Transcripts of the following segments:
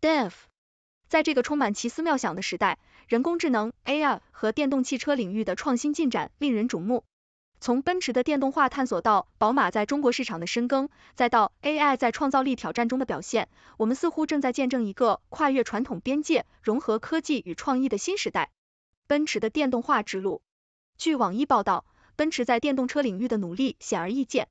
Def，在这个充满奇思妙想的时代，人工智能、AI 和电动汽车领域的创新进展令人瞩目。从奔驰的电动化探索到宝马在中国市场的深耕，再到 AI 在创造力挑战中的表现，我们似乎正在见证一个跨越传统边界、融合科技与创意的新时代。奔驰的电动化之路，据网易报道，奔驰在电动车领域的努力显而易见。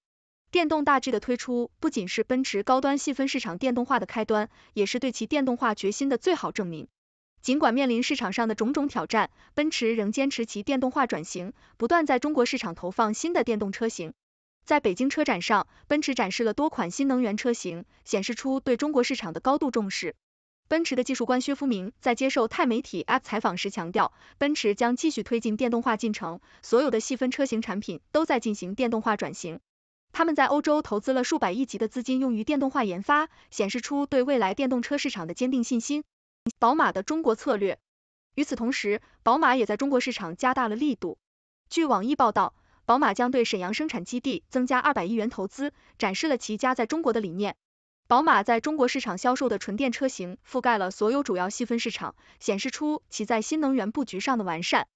电动大 G 的推出不仅是奔驰高端细分市场电动化的开端，也是对其电动化决心的最好证明。尽管面临市场上的种种挑战，奔驰仍坚持其电动化转型，不断在中国市场投放新的电动车型。在北京车展上，奔驰展示了多款新能源车型，显示出对中国市场的高度重视。奔驰的技术官薛福明在接受泰媒体 app 采访时强调，奔驰将继续推进电动化进程，所有的细分车型产品都在进行电动化转型。他们在欧洲投资了数百亿级的资金用于电动化研发，显示出对未来电动车市场的坚定信心。宝马的中国策略。与此同时，宝马也在中国市场加大了力度。据网易报道，宝马将对沈阳生产基地增加二百亿元投资，展示了其家在中国的理念。宝马在中国市场销售的纯电车型覆盖了所有主要细分市场，显示出其在新能源布局上的完善。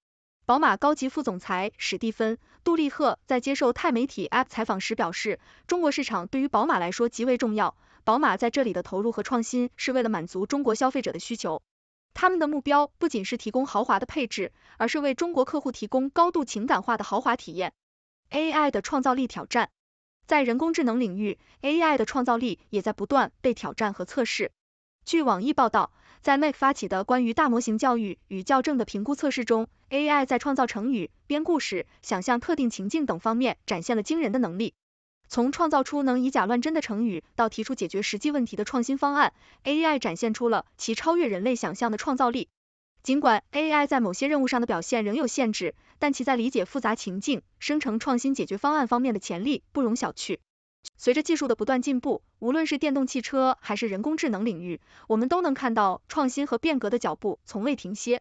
宝马高级副总裁史蒂芬。杜立赫在接受泰媒体 App 采访时表示，中国市场对于宝马来说极为重要。宝马在这里的投入和创新是为了满足中国消费者的需求。他们的目标不仅是提供豪华的配置，而是为中国客户提供高度情感化的豪华体验。AI 的创造力挑战，在人工智能领域，AI 的创造力也在不断被挑战和测试。据网易报道。在 Make 发起的关于大模型教育与校正的评估测试中，AI 在创造成语、编故事、想象特定情境等方面展现了惊人的能力。从创造出能以假乱真的成语，到提出解决实际问题的创新方案，AI 展现出了其超越人类想象的创造力。尽管 AI 在某些任务上的表现仍有限制，但其在理解复杂情境、生成创新解决方案方面的潜力不容小觑。随着技术的不断进步，无论是电动汽车还是人工智能领域，我们都能看到创新和变革的脚步从未停歇。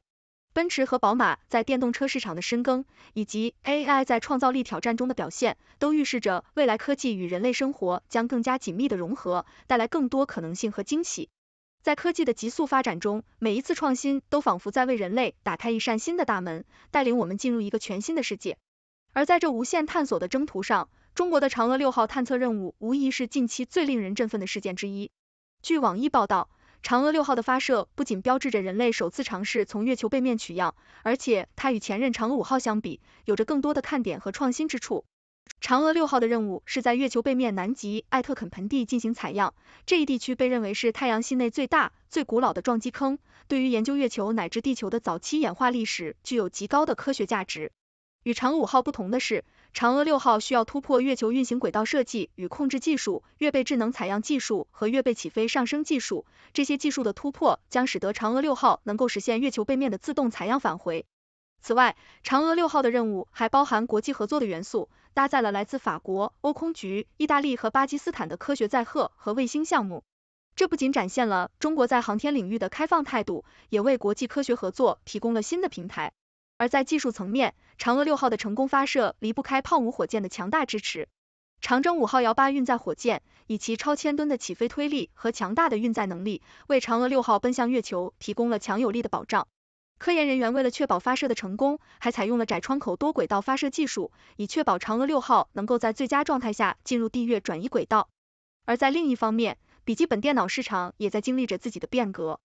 奔驰和宝马在电动车市场的深耕，以及 AI 在创造力挑战中的表现，都预示着未来科技与人类生活将更加紧密的融合，带来更多可能性和惊喜。在科技的急速发展中，每一次创新都仿佛在为人类打开一扇新的大门，带领我们进入一个全新的世界。而在这无限探索的征途上，中国的嫦娥六号探测任务无疑是近期最令人振奋的事件之一。据网易报道，嫦娥六号的发射不仅标志着人类首次尝试从月球背面取样，而且它与前任嫦娥五号相比，有着更多的看点和创新之处。嫦娥六号的任务是在月球背面南极艾特肯盆地进行采样，这一地区被认为是太阳系内最大、最古老的撞击坑，对于研究月球乃至地球的早期演化历史具有极高的科学价值。与嫦娥五号不同的是，嫦娥六号需要突破月球运行轨道设计与控制技术、月背智能采样技术和月背起飞上升技术。这些技术的突破将使得嫦娥六号能够实现月球背面的自动采样返回。此外，嫦娥六号的任务还包含国际合作的元素，搭载了来自法国、欧空局、意大利和巴基斯坦的科学载荷和卫星项目。这不仅展现了中国在航天领域的开放态度，也为国际科学合作提供了新的平台。而在技术层面，嫦娥六号的成功发射离不开胖五火箭的强大支持。长征五号遥八运载火箭以其超千吨的起飞推力和强大的运载能力，为嫦娥六号奔向月球提供了强有力的保障。科研人员为了确保发射的成功，还采用了窄窗口多轨道发射技术，以确保嫦娥六号能够在最佳状态下进入地月转移轨道。而在另一方面，笔记本电脑市场也在经历着自己的变革。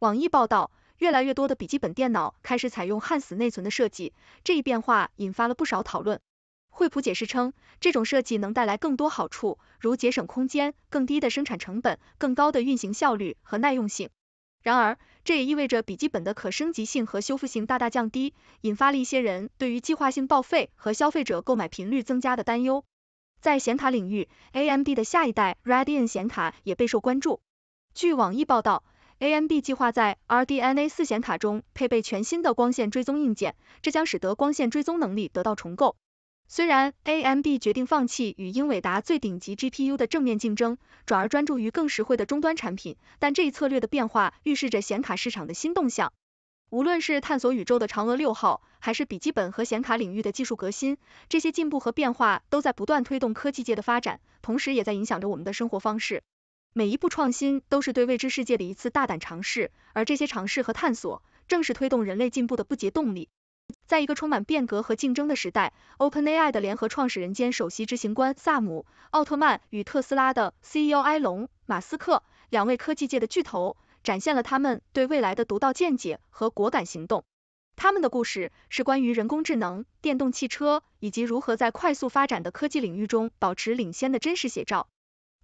网易报道。越来越多的笔记本电脑开始采用焊死内存的设计，这一变化引发了不少讨论。惠普解释称，这种设计能带来更多好处，如节省空间、更低的生产成本、更高的运行效率和耐用性。然而，这也意味着笔记本的可升级性和修复性大大降低，引发了一些人对于计划性报废和消费者购买频率增加的担忧。在显卡领域，AMD 的下一代 Radeon 显卡也备受关注。据网易报道。AMD 计划在 RDNA 四显卡中配备全新的光线追踪硬件，这将使得光线追踪能力得到重构。虽然 AMD 决定放弃与英伟达最顶级 GPU 的正面竞争，转而专注于更实惠的终端产品，但这一策略的变化预示着显卡市场的新动向。无论是探索宇宙的嫦娥六号，还是笔记本和显卡领域的技术革新，这些进步和变化都在不断推动科技界的发展，同时也在影响着我们的生活方式。每一步创新都是对未知世界的一次大胆尝试，而这些尝试和探索正是推动人类进步的不竭动力。在一个充满变革和竞争的时代，OpenAI 的联合创始人兼首席执行官萨姆·奥特曼与特斯拉的 CEO 埃隆·马斯克两位科技界的巨头，展现了他们对未来的独到见解和果敢行动。他们的故事是关于人工智能、电动汽车以及如何在快速发展的科技领域中保持领先的真实写照。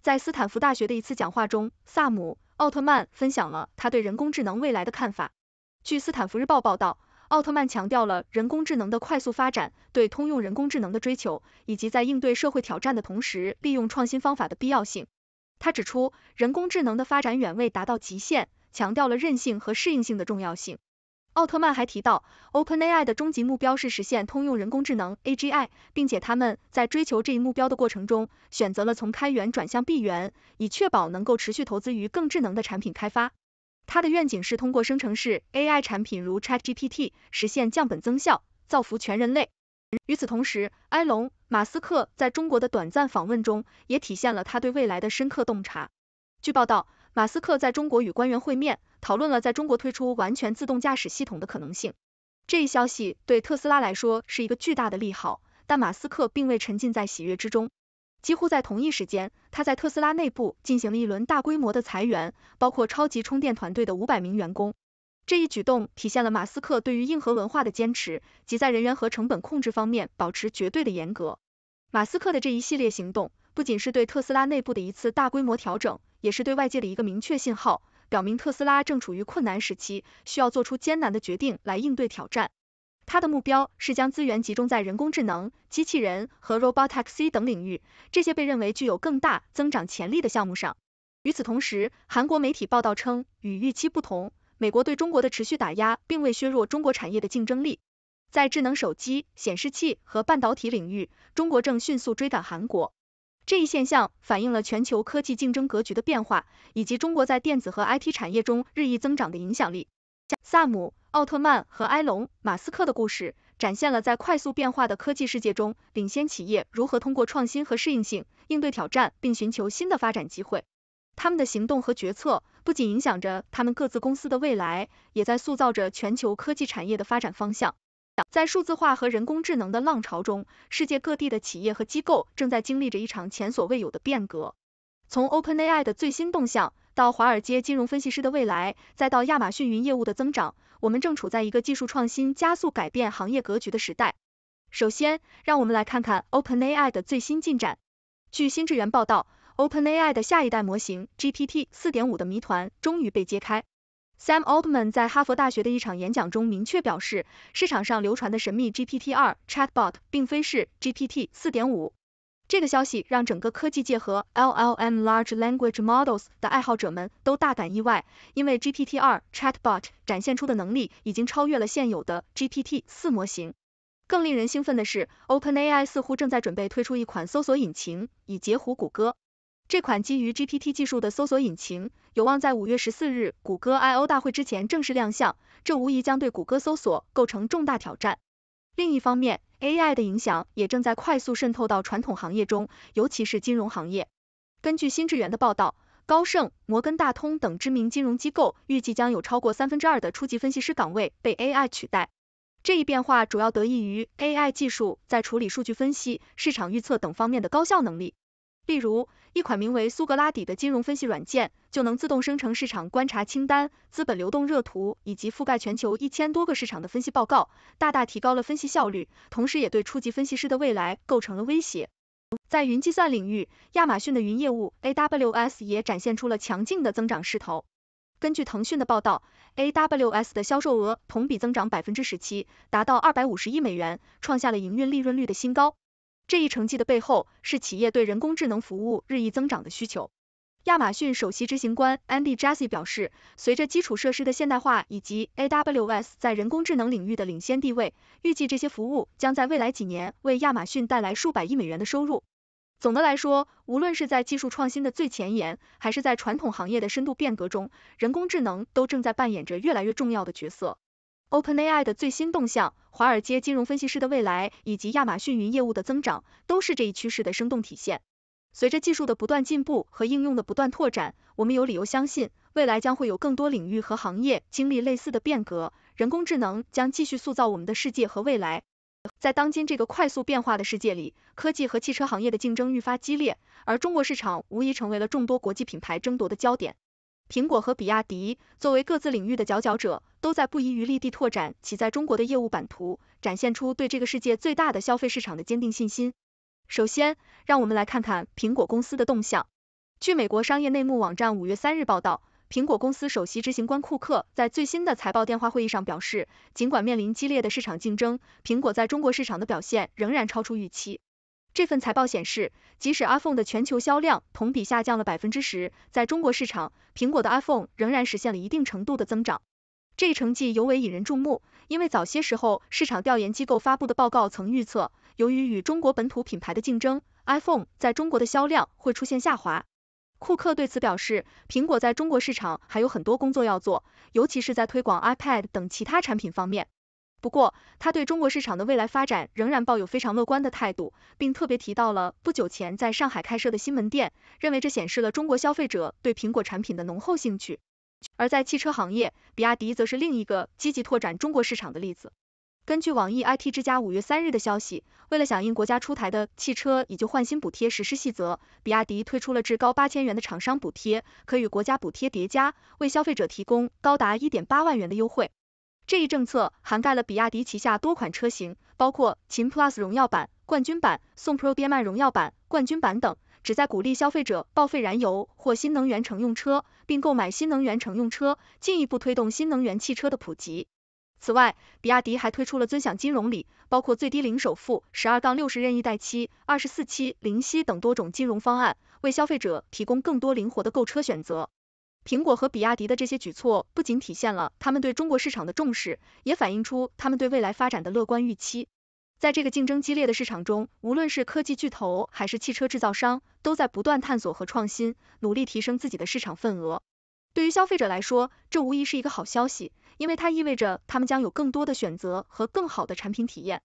在斯坦福大学的一次讲话中，萨姆·奥特曼分享了他对人工智能未来的看法。据《斯坦福日报》报道，奥特曼强调了人工智能的快速发展、对通用人工智能的追求，以及在应对社会挑战的同时利用创新方法的必要性。他指出，人工智能的发展远未达到极限，强调了韧性和适应性的重要性。奥特曼还提到，OpenAI 的终极目标是实现通用人工智能 （AGI），并且他们在追求这一目标的过程中，选择了从开源转向闭源，以确保能够持续投资于更智能的产品开发。他的愿景是通过生成式 AI 产品如 ChatGPT 实现降本增效，造福全人类。与此同时，埃隆·马斯克在中国的短暂访问中，也体现了他对未来的深刻洞察。据报道，马斯克在中国与官员会面，讨论了在中国推出完全自动驾驶系统的可能性。这一消息对特斯拉来说是一个巨大的利好，但马斯克并未沉浸在喜悦之中。几乎在同一时间，他在特斯拉内部进行了一轮大规模的裁员，包括超级充电团队的五百名员工。这一举动体现了马斯克对于硬核文化的坚持，及在人员和成本控制方面保持绝对的严格。马斯克的这一系列行动，不仅是对特斯拉内部的一次大规模调整。也是对外界的一个明确信号，表明特斯拉正处于困难时期，需要做出艰难的决定来应对挑战。他的目标是将资源集中在人工智能、机器人和 Robotaxi 等领域，这些被认为具有更大增长潜力的项目上。与此同时，韩国媒体报道称，与预期不同，美国对中国的持续打压并未削弱中国产业的竞争力。在智能手机、显示器和半导体领域，中国正迅速追赶韩国。这一现象反映了全球科技竞争格局的变化，以及中国在电子和 IT 产业中日益增长的影响力。萨姆、奥特曼和埃隆·马斯克的故事，展现了在快速变化的科技世界中，领先企业如何通过创新和适应性应对挑战，并寻求新的发展机会。他们的行动和决策，不仅影响着他们各自公司的未来，也在塑造着全球科技产业的发展方向。在数字化和人工智能的浪潮中，世界各地的企业和机构正在经历着一场前所未有的变革。从 OpenAI 的最新动向，到华尔街金融分析师的未来，再到亚马逊云业务的增长，我们正处在一个技术创新加速改变行业格局的时代。首先，让我们来看看 OpenAI 的最新进展。据新智元报道，OpenAI 的下一代模型 GPT 4.5的谜团终于被揭开。Sam Altman 在哈佛大学的一场演讲中明确表示，市场上流传的神秘 GPT-2 Chatbot 并非是 GPT 4.5。这个消息让整个科技界和 LLM Large Language Models 的爱好者们都大感意外，因为 GPT-2 Chatbot 展现出的能力已经超越了现有的 GPT 四模型。更令人兴奋的是，OpenAI 似乎正在准备推出一款搜索引擎，以截胡谷歌。这款基于 GPT 技术的搜索引擎有望在五月十四日谷歌 I/O 大会之前正式亮相，这无疑将对谷歌搜索构成重大挑战。另一方面，AI 的影响也正在快速渗透到传统行业中，尤其是金融行业。根据新智元的报道，高盛、摩根大通等知名金融机构预计将有超过三分之二的初级分析师岗位被 AI 取代。这一变化主要得益于 AI 技术在处理数据分析、市场预测等方面的高效能力。例如，一款名为苏格拉底的金融分析软件，就能自动生成市场观察清单、资本流动热图以及覆盖全球一千多个市场的分析报告，大大提高了分析效率，同时也对初级分析师的未来构成了威胁。在云计算领域，亚马逊的云业务 AWS 也展现出了强劲的增长势头。根据腾讯的报道，AWS 的销售额同比增长百分之十七，达到二百五十亿美元，创下了营运利润率的新高。这一成绩的背后是企业对人工智能服务日益增长的需求。亚马逊首席执行官 Andy Jassy 表示，随着基础设施的现代化以及 AWS 在人工智能领域的领先地位，预计这些服务将在未来几年为亚马逊带来数百亿美元的收入。总的来说，无论是在技术创新的最前沿，还是在传统行业的深度变革中，人工智能都正在扮演着越来越重要的角色。OpenAI 的最新动向、华尔街金融分析师的未来，以及亚马逊云业务的增长，都是这一趋势的生动体现。随着技术的不断进步和应用的不断拓展，我们有理由相信，未来将会有更多领域和行业经历类似的变革。人工智能将继续塑造我们的世界和未来。在当今这个快速变化的世界里，科技和汽车行业的竞争愈发激烈，而中国市场无疑成为了众多国际品牌争夺的焦点。苹果和比亚迪作为各自领域的佼佼者，都在不遗余力地拓展其在中国的业务版图，展现出对这个世界最大的消费市场的坚定信心。首先，让我们来看看苹果公司的动向。据美国商业内幕网站五月三日报道，苹果公司首席执行官库克在最新的财报电话会议上表示，尽管面临激烈的市场竞争，苹果在中国市场的表现仍然超出预期。这份财报显示，即使 iPhone 的全球销量同比下降了百分之十，在中国市场，苹果的 iPhone 仍然实现了一定程度的增长。这一成绩尤为引人注目，因为早些时候市场调研机构发布的报告曾预测，由于与中国本土品牌的竞争，iPhone 在中国的销量会出现下滑。库克对此表示，苹果在中国市场还有很多工作要做，尤其是在推广 iPad 等其他产品方面。不过，他对中国市场的未来发展仍然抱有非常乐观的态度，并特别提到了不久前在上海开设的新门店，认为这显示了中国消费者对苹果产品的浓厚兴趣。而在汽车行业，比亚迪则是另一个积极拓展中国市场的例子。根据网易 IT 之家五月三日的消息，为了响应国家出台的汽车以旧换新补贴实施细则，比亚迪推出了至高八千元的厂商补贴，可与国家补贴叠加，为消费者提供高达一点八万元的优惠。这一政策涵盖了比亚迪旗下多款车型，包括秦 plus 荣耀版、冠军版、宋 pro 电麦荣耀版、冠军版等，旨在鼓励消费者报废燃油或新能源乘用车，并购买新能源乘用车，进一步推动新能源汽车的普及。此外，比亚迪还推出了尊享金融礼，包括最低零首付、十二杠六十任意贷期、二十四期零息等多种金融方案，为消费者提供更多灵活的购车选择。苹果和比亚迪的这些举措，不仅体现了他们对中国市场的重视，也反映出他们对未来发展的乐观预期。在这个竞争激烈的市场中，无论是科技巨头还是汽车制造商，都在不断探索和创新，努力提升自己的市场份额。对于消费者来说，这无疑是一个好消息，因为它意味着他们将有更多的选择和更好的产品体验。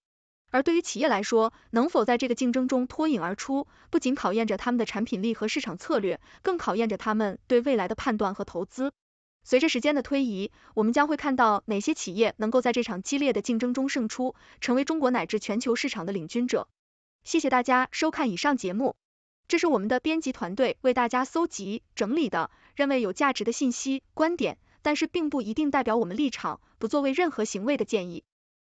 而对于企业来说，能否在这个竞争中脱颖而出，不仅考验着他们的产品力和市场策略，更考验着他们对未来的判断和投资。随着时间的推移，我们将会看到哪些企业能够在这场激烈的竞争中胜出，成为中国乃至全球市场的领军者。谢谢大家收看以上节目，这是我们的编辑团队为大家搜集整理的，认为有价值的信息观点，但是并不一定代表我们立场，不作为任何行为的建议。